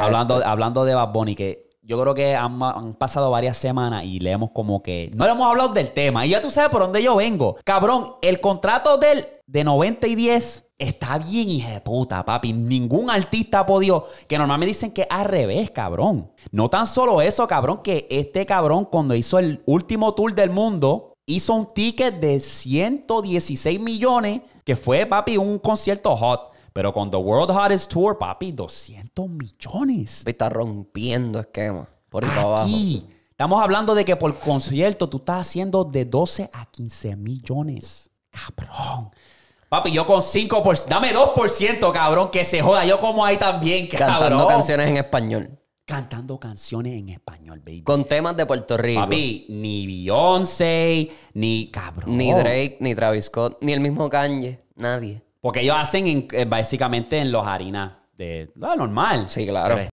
hablando, pues. hablando de Bad Bunny, que yo creo que han, pasado varias semanas y le hemos como que. No le hemos hablado del tema. Y ya tú sabes por dónde yo vengo. Cabrón, el contrato del de 90 y 10 está bien, hija de puta, papi. Ningún artista ha podido. Que normalmente dicen que al revés, cabrón. No tan solo eso, cabrón, que este cabrón, cuando hizo el último tour del mundo. Hizo un ticket de 116 millones, que fue, papi, un concierto hot. Pero con The World Hottest Tour, papi, 200 millones. Está rompiendo esquema. Por ahí Aquí. Estamos hablando de que por concierto tú estás haciendo de 12 a 15 millones. Cabrón. Papi, yo con 5%, dame 2%, cabrón, que se joda. Yo como ahí también, Cantando canciones en español. Cantando canciones en español, baby. Con temas de Puerto Rico. Papi, ni Beyoncé, ni cabrón. Ni Drake, ni Travis Scott, ni el mismo Kanye. Nadie. Porque ellos hacen eh, básicamente en los harinas de no, ah, normal. Sí, claro.